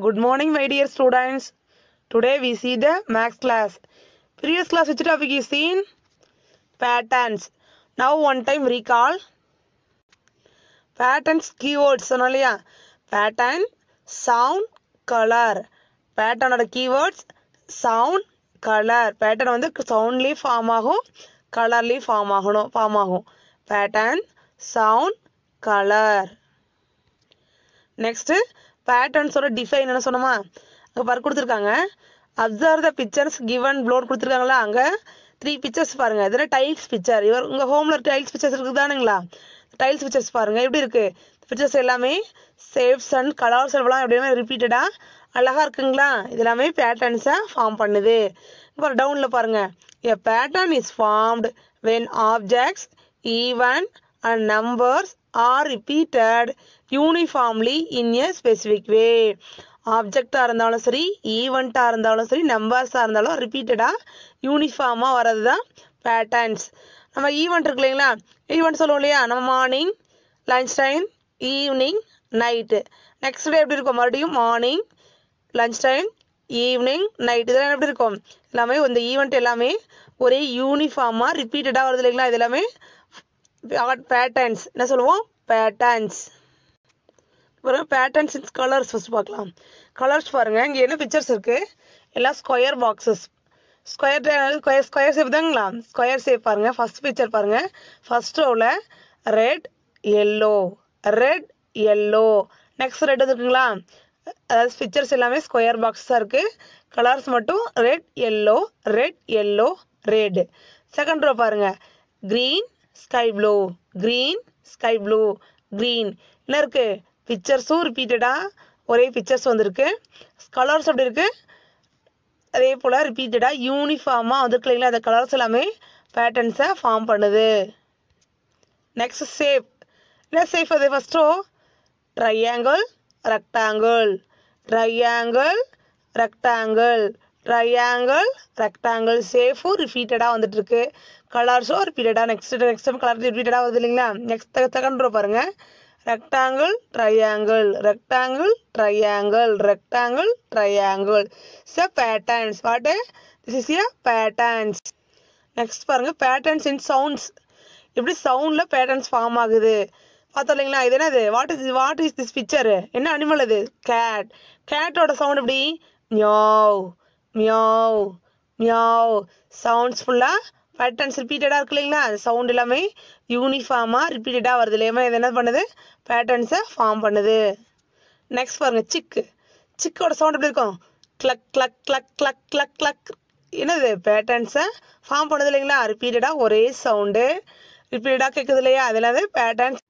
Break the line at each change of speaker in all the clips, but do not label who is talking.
Good morning, my dear students. Today we see the max class. Previous class which topic is seen? Patterns. Now one time recall. Patterns keywords சொன்னோம்லையா Pattern, sound, color. Pattern ஓட keywords sound, color. Pattern வந்து soundலயே form ஆகும் கலர்லயே form ஆகணும் form ஆகும் pattern sound colour next பேட்டர்ன்ஸோட define என்ன சொன்னோமா அங்கே பாரு கொடுத்துருக்காங்க அப்சர்வ் த பிக்சர்ஸ் கிவன் ப்ளோட் கொடுத்துருக்காங்களா அங்கே த்ரீ பிக்சர்ஸ் பாருங்கள் இதில் டைல்ஸ் பிக்சர் இவர் உங்கள் ஹோமில் டைல்ஸ் பிக்சர்ஸ் இருக்குது தானுங்களா டைல்ஸ் பிக்சர்ஸ் பாருங்கள் எப்படி இருக்குது பிக்சர்ஸ் எல்லாமே சேஃப்ஸ் அண்ட் கலர்ஸ் எல்லாம் எப்படியுமே ரிப்பீட்டடாக அழகாக இருக்குங்களா இதெல்லாமே பேட்டர்ன்ஸை ஃபார்ம் பண்ணுது இப்போ டவுனில் பாருங்கள் a pattern is formed when objects even and numbers are repeated uniformly in a specific way ஆப்ஜெக்டாக இருந்தாலும் சரி ஈவெண்ட்டாக இருந்தாலும் சரி நம்பர்ஸாக இருந்தாலும் ரிப்பீட்டடாக யூனிஃபார்மாக வர்றது தான் பேட்டர்ன்ஸ் நம்ம ஈவெண்ட் இருக்கு இல்லைங்களா ஈவெண்ட் சொல்லுவோம் இல்லையா நம்ம morning lunch time evening night next day எப்படி இருக்கும் மறுபடியும் morning lunch time evening night இதெல்லாம் எப்படி இருக்கும் எல்லாமே இந்த ஈவெண்ட் எல்லாமே ஒரே யூனிஃபார்மாக ரிப்பீட்டடாக வருது இல்லைங்களா இது எல்லாமே பேட்டர்ன்ஸ் என்ன சொல்லுவோம் பேட்டர்ன்ஸ் அப்புறம் பேட்டர்ன்ஸ் இன்ஸ் கலர்ஸ் ஃபஸ்ட் பார்க்கலாம் கலர்ஸ் பாருங்கள் இங்கே என்ன பிக்சர்ஸ் இருக்குது எல்லாம் square boxes square square square shape தாங்களா ஸ்கொயர் ஷேப் பாருங்கள் ஃபஸ்ட் பிக்சர் பாருங்கள் ஃபஸ்ட் ரோவில் red yellow red yellow next red இருக்குங்களா அதாவது பிக்சர்ஸ் எல்லாமே ஸ்கொயர் பாக்ஸாக இருக்குது கலர்ஸ் மட்டும் red yellow red yellow red second row பாருங்கள் green sky blue green sky blue green என்ன இருக்குது பிக்சர்ஸும் ரிப்பீட்டடாக ஒரே பிக்சர்ஸ் வந்திருக்கு கலர்ஸ் அப்படி இருக்குது அதே போல் ரிப்பீட்டடாக யூனிஃபார்மாக வந்துருக்கு இல்லைங்களா அந்த கலர்ஸ் எல்லாமே பேட்டர்ன்ஸை ஃபார்ம் பண்ணுது நெக்ஸ்ட் சேஃப் என்ன சேஃப் அது ஃபஸ்ட்டோ triangle rectangle triangle rectangle triangle rectangle சேஃபும் ரிப்பீட்டடாக வந்துட்டுருக்கு கலர்ஸும் ரிப்பீட்டடாக நெக்ஸ்ட் நெக்ஸ்ட் டைம் கலர் ரிப்பீட்டடாக வருது இல்லைங்களா நெக்ஸ்ட் செகண்ட் ரோ பாருங்க rectangle triangle rectangle triangle rectangle triangle a patterns what this is a patterns next பாருங்கள் பேட்டர்ன்ஸ் இன் சவுண்ட்ஸ் எப்படி சவுண்டில் பேட்டர்ன்ஸ் ஃபார்ம் ஆகுது பார்த்தோம் இல்லைங்களா இது என்னது what is what is this picture என்ன அனிமல் அது கேட் கேட்டோட சவுண்ட் எப்படி ஞோ மியாவ் மியாவ் சவுண்ட்ஸ் ஃபுல்லாக பேட்டர்ன்ஸ் ரிப்பீட்டடாக இருக்கு இல்லைங்களா அந்த சவுண்ட் எல்லாமே யூனிஃபார்மாக ரிப்பீட்டடாக வருது இல்லையா இது என்ன பண்ணுது பேட்டர்ன்ஸை ஃபார்ம் பண்ணுது நெக்ஸ்ட் பாருங்கள் சிக்கு சிக்கோட சவுண்ட் எப்படி இருக்கும் cluck cluck cluck cluck cluck cluck என்னது பேட்டர்ன்ஸை ஃபார்ம் பண்ணுது இல்லைங்களா ரிப்பீட்டடாக ஒரே சவுண்டு ரிப்பீட்டடாக கேட்குது இல்லையா அதெல்லாம் patterns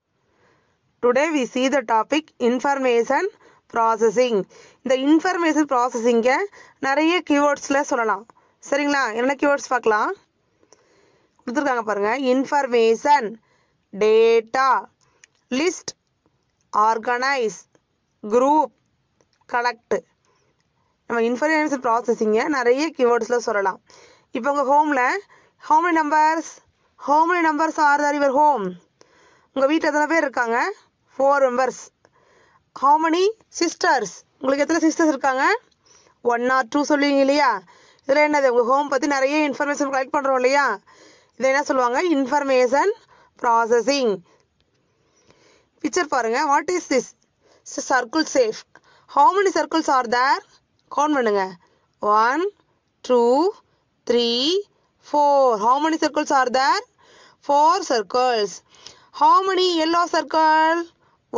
today we see the topic information processing இந்த இன்ஃபர்மேஷன் ப்ராசஸிங்கை நிறைய கீவேர்ட்ஸில் சொல்லலாம் சரிங்களா என்ன கீவேர்ட்ஸ் பார்க்கலாம் கொடுத்துருக்காங்க பாருங்கள் information data list organise group collect நம்ம இன்ஃபர்மேஷன் ப்ராசஸிங்கை நிறைய கீவேர்ட்ஸில் சொல்லலாம் இப்போ உங்கள் ஹோமில் homely numbers homely numbers are there your home உங்கள் வீட்டில் எத்தனை பேர் இருக்காங்க ஃபோர் மெம்பர்ஸ் ஹவு சிஸ்டர்ஸ் உங்களுக்கு எத்தனை சிஸ்டர்ஸ் இருக்காங்க ஒன் ஆர் டூ சொல்லுவீங்க இல்லையா இதில் என்னது உங்கள் ஹோம் பற்றி நிறைய இன்ஃபர்மேஷன் கலெக்ட் பண்ணுறோம் இல்லையா இதை என்ன சொல்லுவாங்க இன்ஃபர்மேஷன் ப்ராசஸிங் பிக்சர் பாருங்கள் what is this circle shape how many circles are there count பண்ணுங்க one two three four how many circles are there four circles how many yellow circle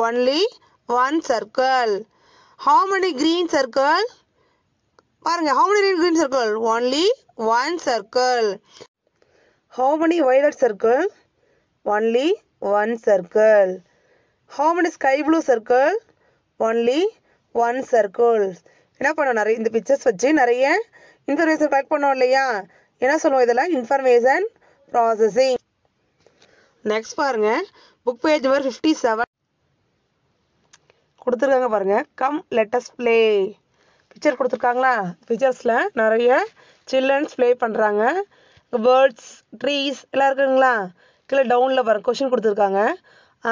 only one circle how many green circle பாருங்க how many green circle only one circle how many violet circle only one circle how many sky blue circle only one circle என்ன பண்ணோம் நிறைய இந்த pictures வச்சு நிறைய information collect பண்ணோம் இல்லையா என்ன சொல்லுவோம் இதெல்லாம் இன்ஃபர்மேஷன் ப்ராசஸிங் நெக்ஸ்ட் பாருங்க book page number fifty seven கொடுத்துருக்காங்க பாருங்க கம் லெட்டஸ் ப்ளே பிக்சர் கொடுத்துருக்காங்களா பிக்சர்ஸில் நிறைய சில்ட்ரன்ஸ் ப்ளே பண்ணுறாங்க பேர்ட்ஸ் ட்ரீஸ் எல்லாம் இருக்குங்களா கீழே டவுனில் பாருங்கள் கொஷின் கொடுத்துருக்காங்க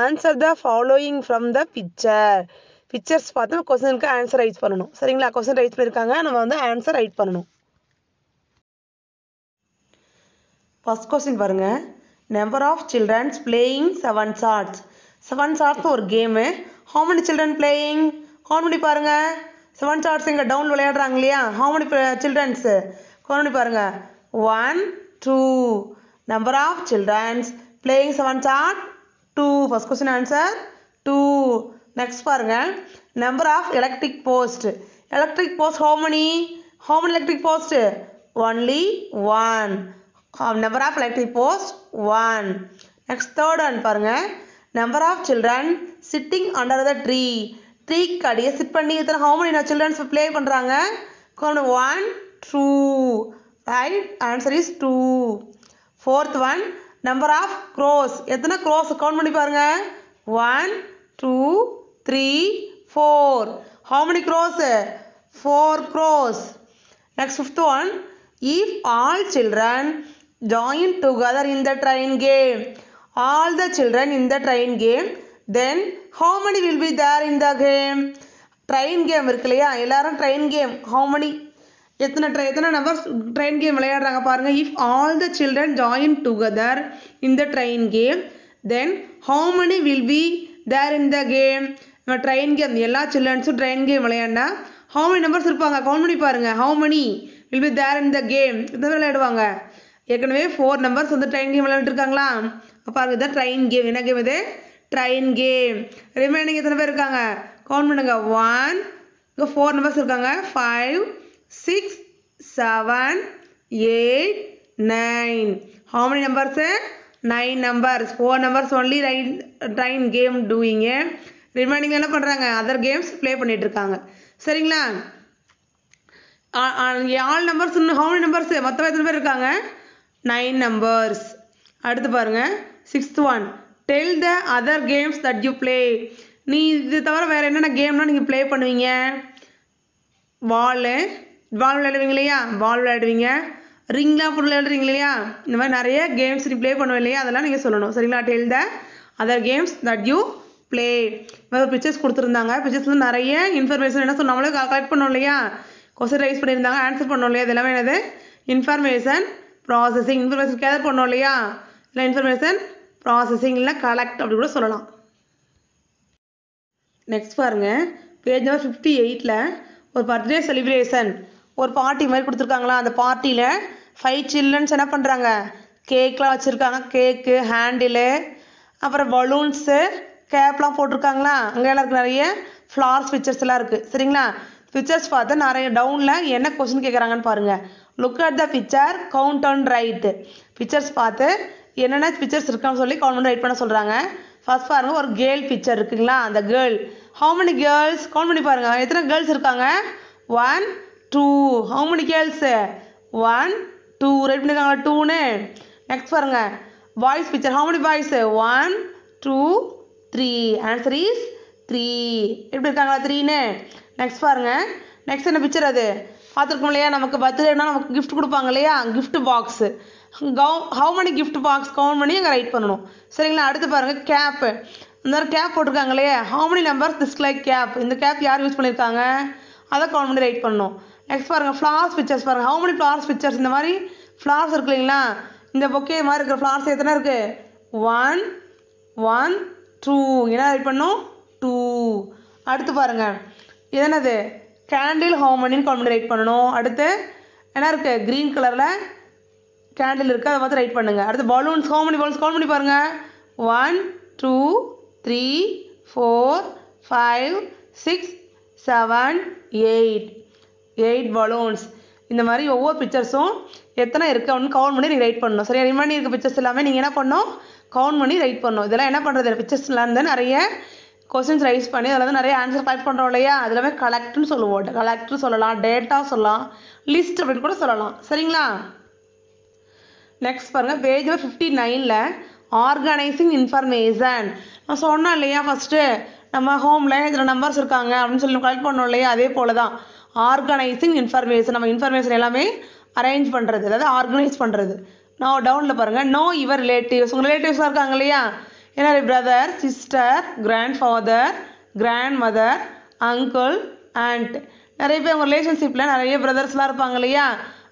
answer the following from the picture pictures பார்த்து நம்ம கொஸ்டினுக்கு ஆன்சர் ரைட் பண்ணணும் சரிங்களா கொஸ்டின் ரைட் பண்ணியிருக்காங்க நம்ம வந்து ஆன்சர் ரைட் பண்ணணும் ஃபஸ்ட் கொஸ்டின் பாருங்கள் number of childrens playing seven charts sevens of ஒரு game how many children playing count many பாருங்கள் செவன் ஷார்ட்ஸ் இங்கே டவுன் விளையாடுறாங்க இல்லையா how many childrens count many பாருங்கள் one two number of childrens playing sevens art two first question answer two next பாருங்கள் number of electric post electric post how many how many electric post only one number of electric post one next third one பாருங்கள் number of children sitting under the tree ட்ரீக்கு அடியே sit பண்ணி எத்தனை how many children's play பண்ணுறாங்க கொண்டு one two right answer is two fourth one number of crows எத்தனை crows count பண்ணி பாருங்க one two three four how many crows four crows next fifth one if all children join together in the train game all the children in the train game then how many will be there in the game train game இருக்கு இல்லையா எல்லாரும் train game how மணி எத்தனை ட்ரெ எத்தனை numbers train game விளையாடுறாங்க பாருங்கள் if all the children join together இந்த train game then how many will be there in the game train game எல்லா சில்ட்ரன்ஸும் ட்ரெயின் கேம் விளையாண்டா ஹவு மணி நம்பர்ஸ் இருப்பாங்க கவுண்ட் பண்ணி பாருங்கள் how many will be there in the game இதை விளையாடுவாங்க ஏற்கனவே ஃபோர் நம்பர்ஸ் வந்து ட்ரெயின் கேம் விளையாண்டுருக்காங்களா பாருங்க இதை ட்ரெயின் கேம் என்ன கேம் இது ட்ரெயின் கேம் ரிமைனிங் எத்தனை பேர் இருக்காங்க கவுண்ட் பண்ணுங்க ஒன் இங்கே ஃபோர் நம்பர்ஸ் இருக்காங்க five six seven eight nine how many numbers nine numbers four numbers only rain train game doing remaining என்ன பண்ணுறாங்க அதர் கேம்ஸ் ப்ளே பண்ணிகிட்டு இருக்காங்க சரிங்களா ஆள் நம்பர்ஸ் ஹவு மெனி நம்பர்ஸ் மொத்தம் எத்தனை பேர் இருக்காங்க நைன் நம்பர்ஸ் அடுத்து பாருங்கள் sixth one tell the other games that you play நீ இது தவிர வேறு என்னென்ன கேம்னா நீங்கள் ப்ளே பண்ணுவீங்க பாலு பால் விளையாடுவீங்க இல்லையா பால் விளையாடுவீங்க ரிங்லாம் ஃபுல் விளையாடுறீங்க இல்லையா இந்த மாதிரி நிறைய கேம்ஸ் நீ ப்ளே பண்ணுவோம் இல்லையா அதெல்லாம் நீங்கள் சொல்லணும் சரிங்களா tell the other games that you play இந்த பிக்சர்ஸ் கொடுத்துருந்தாங்க பிக்சர்ஸ்லாம் நிறைய இன்ஃபர்மேஷன் என்ன சொன்னாங்களோ கலெக்ட் பண்ணோம் இல்லையா கொஸ்டின் ரைஸ் பண்ணியிருந்தாங்க ஆன்சர் பண்ணோம் இல்லையா இதெல்லாமே என்னது இன்ஃபர்மேஷன் ப்ராசஸிங் இன்ஃபர்மேஷன் கேதர் பண்ணோம் இல்லையா இல்லை இன்ஃபர்மேஷன் ப்ராசஸிங் இல்லை கலெக்ட் அப்படி கூட சொல்லலாம் நெக்ஸ்ட் பாருங்கள் பேஜ் நம்பர் ஃபிஃப்டி எயிட்டில் ஒரு பர்த்டே செலிப்ரேஷன் ஒரு பார்ட்டி மாதிரி கொடுத்துருக்காங்களா அந்த பார்ட்டியில் ஃபைவ் சில்ட்ரன்ஸ் என்ன பண்ணுறாங்க கேக்லாம் வச்சுருக்காங்க கேக்கு ஹேண்டிலு அப்புறம் பலூன்ஸு கேப்லாம் போட்டிருக்காங்களா அங்கே எல்லாம் நிறைய ஃப்ளார்ஸ் பிக்சர்ஸ்லாம் இருக்குது சரிங்களா பிக்சர்ஸ் பார்த்து நிறைய டவுனில் என்ன கொஸ்டின் கேட்குறாங்கன்னு பாருங்கள் look at the picture count on write pictures பார்த்து என்னென்ன பிக்சர்ஸ் இருக்கான்னு சொல்லி கவுண்ட் பண்ணி ரைட் பண்ண சொல்கிறாங்க ஃபர்ஸ்ட் பாருங்கள் ஒரு கேர்ள் பிக்சர் இருக்குங்களா அந்த girl how many girls count பண்ணி பாருங்கள் எத்தனை கேர்ள்ஸ் இருக்காங்க one two how many girls one two write பண்ணியிருக்காங்க டூன்னு நெக்ஸ்ட் பாருங்கள் boys picture how many boys one two three answer is three எப்படி இருக்காங்களா த்ரீன்னு நெக்ஸ்ட் பாருங்கள் நெக்ஸ்ட் என்ன பிக்சர் அது பார்த்துருக்கோம் இல்லையா நமக்கு பர்த்டேனா நமக்கு கிஃப்ட் கொடுப்பாங்க இல்லையா கிஃப்ட் பாக்ஸு கவு how many gift box count பண்ணி அங்கே ரைட் பண்ணணும் சரிங்களா அடுத்து பாருங்கள் கேப்பு இந்த மாதிரி கேப் போட்டிருக்காங்க இல்லையா how many numbers this like cap இந்த கேப் யார் யூஸ் பண்ணியிருக்காங்க அதை கவுண்ட் பண்ணி ரைட் பண்ணணும் நெக்ஸ்ட் பாருங்கள் ஃப்ளார்ஸ் பிக்சர்ஸ் பாருங்கள் ஹவு மெனி ஃப்ளார்ஸ் பிக்சர்ஸ் இந்த மாதிரி ஃப்ளார்ஸ் இருக்கு இல்லைங்களா இந்த பொக்கே மாதிரி இருக்கிற ஃப்ளார்ஸ் எத்தனை இருக்குது ஒன் ஒன் டூ என்ன ரைட் பண்ணும் டூ அடுத்து பாருங்கள் என்னது கேண்டில் ஹோமனின்னு கவுண்ட் பண்ணி ரைட் பண்ணணும் அடுத்து என்ன இருக்குது க்ரீன் கலரில் கேண்டில் இருக்குது அதை பார்த்து ரைட் பண்ணுங்கள் அடுத்து பலூன்ஸ் ஹோம் பண்ணி பலூன்ஸ் கால் பண்ணி பாருங்கள் one two three four five six seven eight eight balloons இந்த மாதிரி ஒவ்வொரு பிக்சர்ஸும் எத்தனை இருக்குது அப்படின்னு கவுண்ட் பண்ணி நீங்கள் ரைட் பண்ணணும் சரியா ரிமைண்டிங் இருக்க பிக்சர்ஸ் எல்லாமே நீங்கள் என்ன பண்ணணும் கவுண்ட் பண்ணி ரைட் பண்ணணும் இதெல்லாம் என்ன பண்ணுறது பிக்சர்ஸ்லாம் இருந்து நிறைய கொஸ்டின்ஸ் ரைஸ் பண்ணி அதில் வந்து நிறைய ஆன்சர் டைப் பண்ணுறோம் இல்லையா அதில் கலெக்ட்னு சொல்லுவோம் கலெக்ட்னு சொல்லலாம் டேட்டா சொல்லலாம் லிஸ்ட் அப்படின்னு கூட சொல்லலாம் சரிங்களா நெக்ஸ்ட் பாருங்கள் பேஜ் ஃபிஃப்டி நைனில் ஆர்கனைசிங் இன்ஃபர்மேஷன் நான் சொன்னோம் இல்லையா ஃபஸ்ட்டு நம்ம ஹோமில் இதில் நம்பர்ஸ் இருக்காங்க அப்படின்னு சொல்லி கலெக்ட் பண்ணோம் இல்லையா அதே போல் தான் ஆர்கனைசிங் இன்ஃபர்மேஷன் நம்ம இன்ஃபர்மேஷன் எல்லாமே அரேஞ்ச் பண்ணுறது அதாவது ஆர்கனைஸ் பண்ணுறது நான் டவுனில் பாருங்கள் நோ யுவர் ரிலேட்டிவ்ஸ் உங்கள் ரிலேட்டிவ்ஸாக இருக்காங்க இல்லையா ஏன்னா brother sister grandfather grandmother uncle aunt நிறைய பேர் உங்கள் ரிலேஷன்ஷிப்பில் நிறைய பிரதர்ஸ்லாம் இருப்பாங்க இல்லையா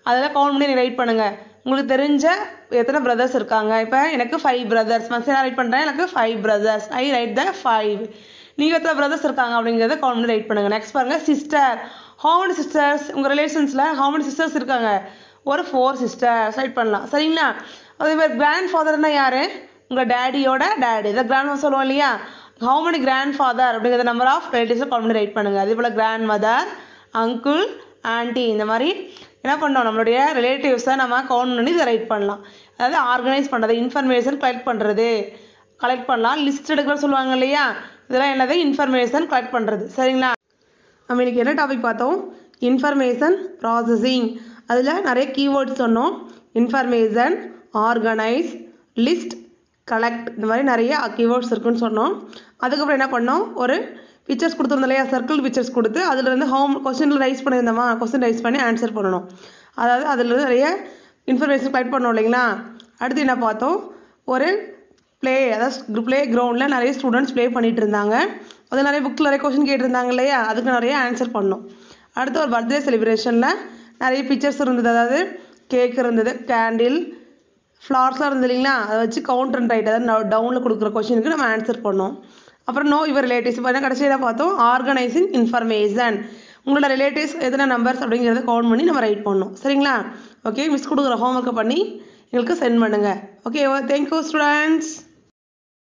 அதெல்லாம் கவுண்ட் பண்ணி ரைட் பண்ணுங்கள் உங்களுக்கு தெரிஞ்ச எத்தனை பிரதர்ஸ் இருக்காங்க இப்போ எனக்கு ஃபைவ் பிரதர்ஸ் மனசு நான் ரைட் பண்ணுறேன் எனக்கு five brothers I write the five நீங்கள் எத்தனை பிரதர்ஸ் இருக்காங்க அப்படிங்கிறத கவுண்ட் ரைட் பண்ணுங்கள் நெக்ஸ்ட் பாருங்கள் சிஸ்டர் ஹவு சிஸ்டர்ஸ் உங்கள் ரிலேஷன்ஸில் ஹவு மெனி சிஸ்டர்ஸ் இருக்காங்க ஒரு ஃபோர் சிஸ்டர்ஸ் ரைட் பண்ணலாம் சரிங்களா அதே மாதிரி கிராண்ட் ஃபாதர்னா யார் உங்கள் டேடியோட டேடி இதை கிராண்ட் சொல்லுவோம் இல்லையா ஹவு மெனி கிராண்ட் ஃபாதர் அப்படிங்கிற நம்பர் ஆஃப் ரிலேட்டிவ்ஸை கவுண்ட் ரைட் பண்ணுங்கள் அதே போல் கிராண்ட் மதர் அங்கிள் ஆன்ட்டி இந்த மாதிரி என்ன பண்ணோம் நம்மளுடைய ரிலேட்டிவ்ஸை நம்ம கவுண்ட் பண்ணி இதை ரைட் பண்ணலாம் அதாவது ஆர்கனைஸ் பண்ணுறது இன்ஃபர்மேஷன் கலெக்ட் பண்ணுறது கலெக்ட் பண்ணலாம் லிஸ்ட் எடுக்கிற சொல்லுவாங்க இல்லையா இதெல்லாம் என்னது இன்ஃபர்மேஷன் கலெக்ட் பண்ணுறது சரிங்களா நம்ம இன்னைக்கு என்ன டாபிக் பார்த்தோம் இன்ஃபர்மேஷன் ப்ராசஸிங் அதில் நிறைய கீவேர்ட்ஸ் சொன்னோம் இன்ஃபர்மேஷன் ஆர்கனைஸ் லிஸ்ட் கலெக்ட் இந்த மாதிரி நிறைய கீவேர்ட்ஸ் இருக்குன்னு சொன்னோம் அதுக்கப்புறம் என்ன பண்ணோம் ஒரு பிக்சர்ஸ் கொடுத்துருந்தோம் இல்லையா சர்க்கிள் பிக்சர்ஸ் கொடுத்து இருந்து ஹோம் கொஸ்டினில் ரைஸ் பண்ணியிருந்தோமா கொஸ்டின் ரைஸ் பண்ணி ஆன்சர் பண்ணணும் அதாவது அதில் நிறைய இன்ஃபர்மேஷன் கலெக்ட் பண்ணோம் இல்லைங்களா அடுத்து என்ன பார்த்தோம் ஒரு ப்ளே அதாவது ப்ளே கிரவுண்டில் நிறைய ஸ்டூடெண்ட்ஸ் ப்ளே பண்ணிகிட்டு இருந்தாங்க அது நிறைய புக்கில் நிறைய கொஸ்டின் கேட்டிருந்தாங்க இல்லையா அதுக்கு நிறைய ஆன்சர் பண்ணோம் அடுத்து ஒரு பர்த்டே செலிப்ரேஷனில் நிறைய பிக்சர்ஸ் இருந்தது அதாவது கேக் இருந்தது கேண்டில் ஃப்ளார்ஸ்லாம் இருந்தது இல்லைங்களா அதை வச்சு கவுண்ட் அண்ட் ரைட் அதாவது டவுனில் கொடுக்குற கொஷினுக்கு நம்ம ஆன்சர் பண்ணோம் அப்புறம் நோ யுவர் ரிலேட்டிவ்ஸ் இப்போ கடைசியில் பார்த்தோம் ஆர்கனைசிங் இன்ஃபர்மேஷன் உங்களோட ரிலேட்டிவ்ஸ் எத்தனை நம்பர்ஸ் அப்படிங்கிறத கால் பண்ணி நம்ம ரைட் பண்ணணும் சரிங்களா ஓகே மிஸ் கொடுக்குற ஹோம்ஒர்க்கை பண்ணி எங்களுக்கு சென்ட் பண்ணுங்கள் ஓகே தேங்க்யூ ஸ்டூடெண்ட்ஸ்